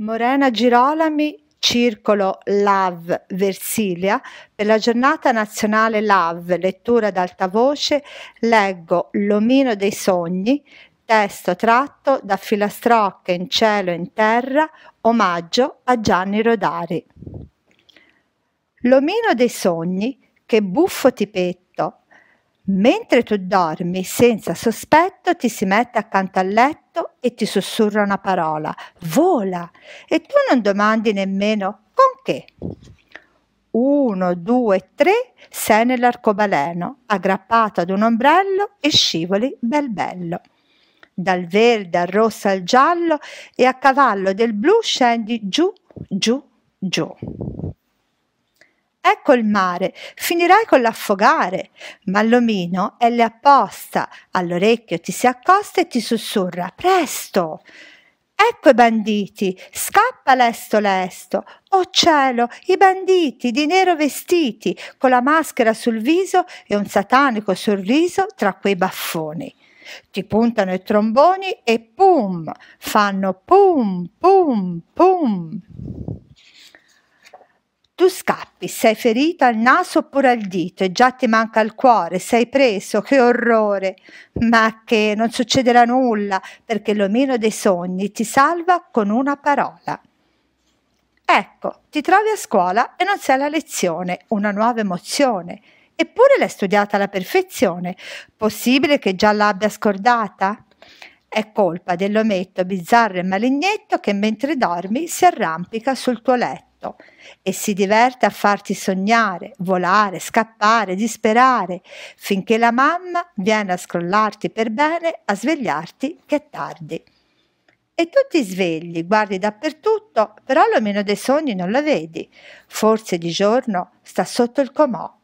Morena Girolami Circolo LAV Versilia per la giornata nazionale LAV, lettura ad alta voce, leggo L'omino dei sogni, testo tratto da Filastrocche in cielo e in terra, omaggio a Gianni Rodari. L'omino dei sogni, che buffo ti petto, Mentre tu dormi, senza sospetto, ti si mette accanto al letto e ti sussurra una parola, vola, e tu non domandi nemmeno con che. Uno, due, tre, sei nell'arcobaleno, aggrappato ad un ombrello e scivoli bel bello dal verde al rosso al giallo e a cavallo del blu scendi giù, giù, giù ecco il mare, finirai con l'affogare. Ma l'omino è lì apposta, all'orecchio ti si accosta e ti sussurra, presto! Ecco i banditi, scappa lesto lesto. Oh cielo, i banditi di nero vestiti, con la maschera sul viso e un satanico sorriso tra quei baffoni. Ti puntano i tromboni e pum, fanno pum, pum, pum scappi, sei ferito al naso oppure al dito e già ti manca il cuore, sei preso, che orrore! Ma che non succederà nulla perché l'omino dei sogni ti salva con una parola. Ecco, ti trovi a scuola e non sei alla lezione, una nuova emozione. Eppure l'hai studiata alla perfezione. Possibile che già l'abbia scordata? È colpa dell'ometto bizzarro e malignetto che mentre dormi si arrampica sul tuo letto e si diverte a farti sognare, volare, scappare, disperare, finché la mamma viene a scrollarti per bene, a svegliarti che è tardi. E tu ti svegli, guardi dappertutto, però l'omino dei sogni non lo vedi. Forse di giorno sta sotto il comò